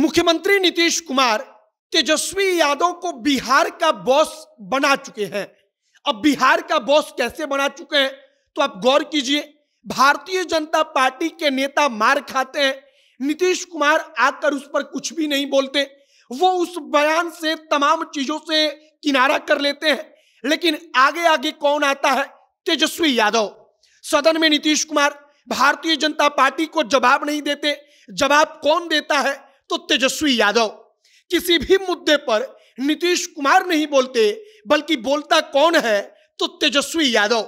मुख्यमंत्री नीतीश कुमार तेजस्वी यादव को बिहार का बॉस बना चुके हैं अब बिहार का बॉस कैसे बना चुके हैं तो आप गौर कीजिए भारतीय जनता पार्टी के नेता मार खाते हैं नीतीश कुमार आकर उस पर कुछ भी नहीं बोलते वो उस बयान से तमाम चीजों से किनारा कर लेते हैं लेकिन आगे आगे कौन आता है तेजस्वी यादव सदन में नीतीश कुमार भारतीय जनता पार्टी को जवाब नहीं देते जवाब कौन देता है तो तेजस्वी यादव किसी भी मुद्दे पर नीतीश कुमार नहीं बोलते बल्कि बोलता कौन है तो तेजस्वी यादव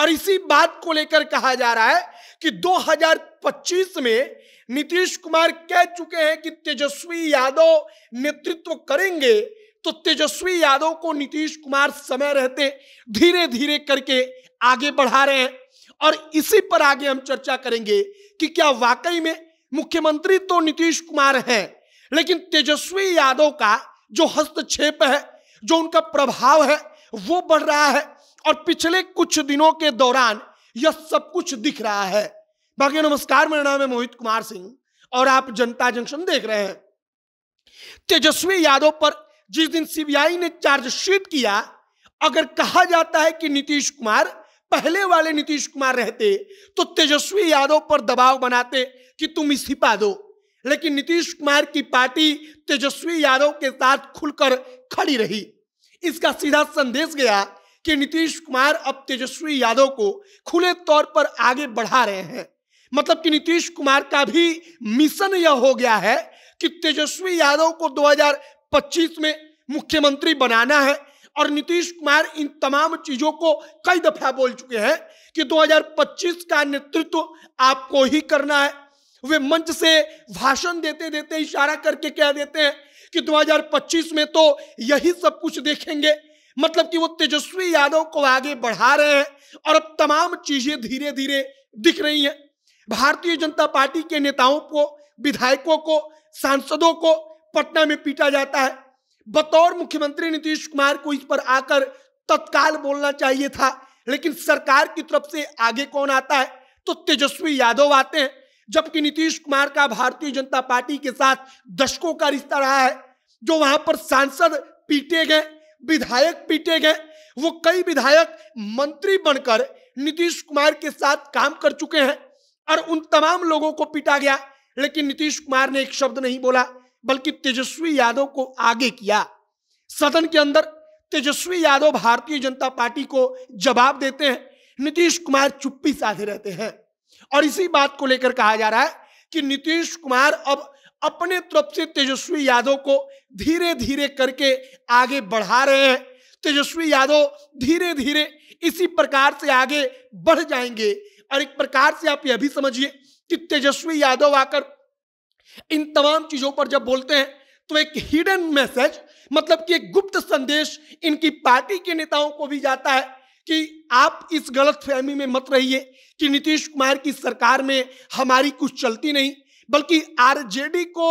और इसी बात को लेकर कहा जा रहा है कि 2025 में नीतीश कुमार कह चुके हैं कि तेजस्वी यादव नेतृत्व करेंगे तो तेजस्वी यादव को नीतीश कुमार समय रहते धीरे धीरे करके आगे बढ़ा रहे हैं और इसी पर आगे हम चर्चा करेंगे कि क्या वाकई में मुख्यमंत्री तो नीतीश कुमार हैं लेकिन तेजस्वी यादव का जो हस्तक्षेप है जो उनका प्रभाव है वो बढ़ रहा है और पिछले कुछ दिनों के दौरान यह सब कुछ दिख रहा है बाकी नमस्कार मेरा नाम है मोहित कुमार सिंह और आप जनता जंक्शन देख रहे हैं तेजस्वी यादव पर जिस दिन सीबीआई ने चार्जशीट किया अगर कहा जाता है कि नीतीश कुमार पहले वाले नीतीश कुमार रहते तो तेजस्वी यादव पर दबाव बनाते कि तुम इस्तीफा दो लेकिन नीतीश कुमार की पार्टी तेजस्वी यादव के साथ खुलकर खड़ी रही इसका सीधा संदेश गया कि नीतीश कुमार अब तेजस्वी यादव को खुले तौर पर आगे बढ़ा रहे हैं मतलब कि नीतीश कुमार का भी मिशन यह हो गया है कि तेजस्वी यादव को 2025 में मुख्यमंत्री बनाना है और नीतीश कुमार इन तमाम चीजों को कई दफा बोल चुके हैं कि 2025 का नेतृत्व आपको ही करना है वे मंच से भाषण देते देते इशारा करके कह देते हैं कि 2025 में तो यही सब कुछ देखेंगे मतलब कि वो तेजस्वी यादव को आगे बढ़ा रहे हैं और अब तमाम चीजें धीरे धीरे दिख रही हैं भारतीय जनता पार्टी के नेताओं को विधायकों को सांसदों को पटना में पीटा जाता है बतौर मुख्यमंत्री नीतीश कुमार को इस पर आकर तत्काल बोलना चाहिए था लेकिन सरकार की तरफ से आगे कौन आता है तो तेजस्वी यादव आते हैं जबकि नीतीश कुमार का भारतीय जनता पार्टी के साथ दशकों का रिश्ता रहा है जो वहां पर सांसद पीटे गए विधायक पीटे गए वो कई विधायक मंत्री बनकर नीतीश कुमार के साथ काम कर चुके हैं और उन तमाम लोगों को पीटा गया लेकिन नीतीश कुमार ने एक शब्द नहीं बोला बल्कि तेजस्वी यादव को आगे किया सदन के अंदर तेजस्वी यादव भारतीय जनता पार्टी को जवाब देते हैं नीतीश कुमार चुप्पी साधे रहते हैं और इसी बात को लेकर कहा जा रहा है कि नीतीश कुमार अब अपने तरफ से तेजस्वी यादव को धीरे धीरे करके आगे बढ़ा रहे हैं तेजस्वी यादव धीरे धीरे इसी प्रकार से आगे बढ़ जाएंगे और एक प्रकार से आप यह भी समझिए कि तेजस्वी यादव आकर इन तमाम चीजों पर जब बोलते हैं तो एक हिडन मैसेज मतलब कि एक गुप्त संदेश इनकी पार्टी के नेताओं को भी जाता है कि आप इस गलत फहमी में मत रहिए कि नीतीश कुमार की सरकार में हमारी कुछ चलती नहीं बल्कि आरजेडी को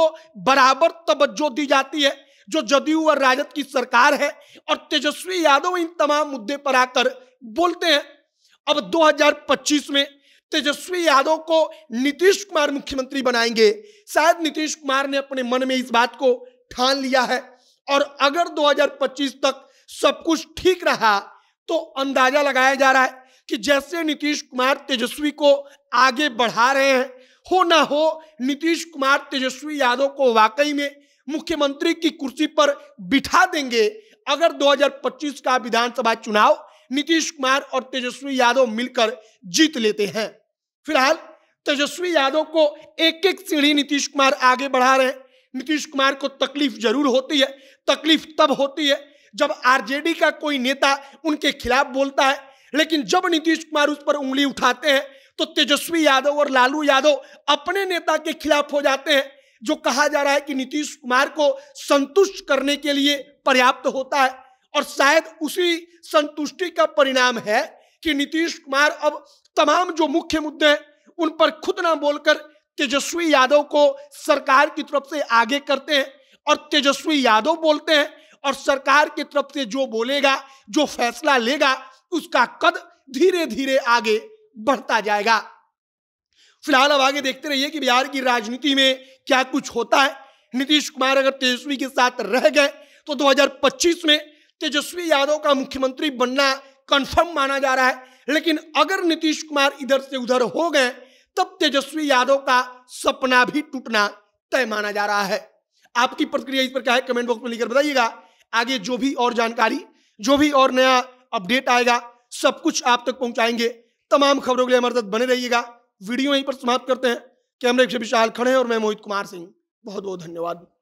बराबर तवज्जो दी जाती है जो जदयू और राजद की सरकार है और तेजस्वी यादव इन तमाम मुद्दे पर आकर बोलते हैं अब 2025 में तेजस्वी यादव को नीतीश कुमार मुख्यमंत्री बनाएंगे शायद नीतीश कुमार ने अपने मन में इस बात को ठान लिया है और अगर 2025 तक सब कुछ ठीक रहा तो अंदाजा लगाया जा रहा है कि जैसे नीतीश कुमार तेजस्वी को आगे बढ़ा रहे हैं हो ना हो नीतीश कुमार तेजस्वी यादव को वाकई में मुख्यमंत्री की कुर्सी पर बिठा देंगे अगर 2025 का विधानसभा चुनाव नीतीश कुमार और तेजस्वी यादव मिलकर जीत लेते हैं फिलहाल तेजस्वी यादव को एक एक सीढ़ी नीतीश कुमार आगे बढ़ा रहे हैं नीतीश कुमार को तकलीफ जरूर होती है तकलीफ तब होती है जब आरजेडी का कोई नेता उनके खिलाफ बोलता है लेकिन जब नीतीश कुमार उस पर उंगली उठाते हैं तो तेजस्वी यादव और लालू यादव अपने नेता के खिलाफ हो जाते हैं जो कहा जा रहा है कि नीतीश कुमार को संतुष्ट करने के लिए पर्याप्त होता है और शायद उसी संतुष्टि का परिणाम है कि नीतीश कुमार अब तमाम जो मुख्य मुद्दे उन पर खुद ना बोलकर तेजस्वी यादव को सरकार की तरफ से आगे करते हैं और तेजस्वी यादव बोलते हैं और सरकार की तरफ से जो बोलेगा जो फैसला लेगा उसका कद धीरे धीरे आगे बढ़ता जाएगा फिलहाल अब आगे देखते रहिए कि बिहार की राजनीति में क्या कुछ होता है नीतीश कुमार अगर तेजस्वी के साथ रह गए तो 2025 में तेजस्वी यादव का मुख्यमंत्री बनना कंफर्म माना जा रहा है लेकिन अगर नीतीश कुमार इधर से उधर हो गए तब तेजस्वी यादव का सपना भी टूटना तय माना जा रहा है आपकी प्रतिक्रिया इस पर क्या है कमेंट बॉक्स में लिखकर बताइएगा आगे जो भी और जानकारी जो भी और नया अपडेट आएगा सब कुछ आप तक पहुंचाएंगे तमाम खबरों के लिए हमारे साथ बने रहिएगा वीडियो यहीं पर समाप्त करते हैं कैमरे से विशाल खड़े हैं और मैं मोहित कुमार सिंह बहुत बहुत धन्यवाद